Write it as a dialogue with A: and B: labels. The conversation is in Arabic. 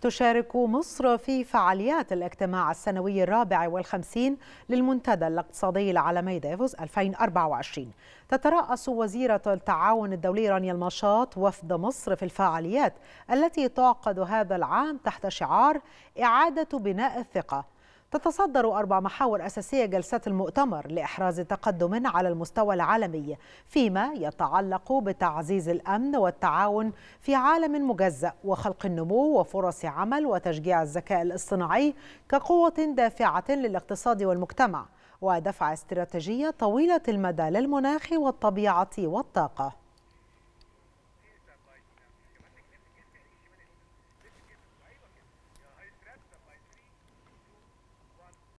A: تشارك مصر في فعاليات الاجتماع السنوي الرابع والخمسين للمنتدى الاقتصادي العالمي دافوس 2024 تترأس وزيرة التعاون الدولي رانيا المشاط وفد مصر في الفعاليات التي تعقد هذا العام تحت شعار إعادة بناء الثقة تتصدر أربع محاور أساسية جلسة المؤتمر لإحراز تقدم على المستوى العالمي فيما يتعلق بتعزيز الأمن والتعاون في عالم مجزأ وخلق النمو وفرص عمل وتشجيع الذكاء الاصطناعي كقوة دافعة للاقتصاد والمجتمع ودفع استراتيجية طويلة المدى للمناخ والطبيعة والطاقة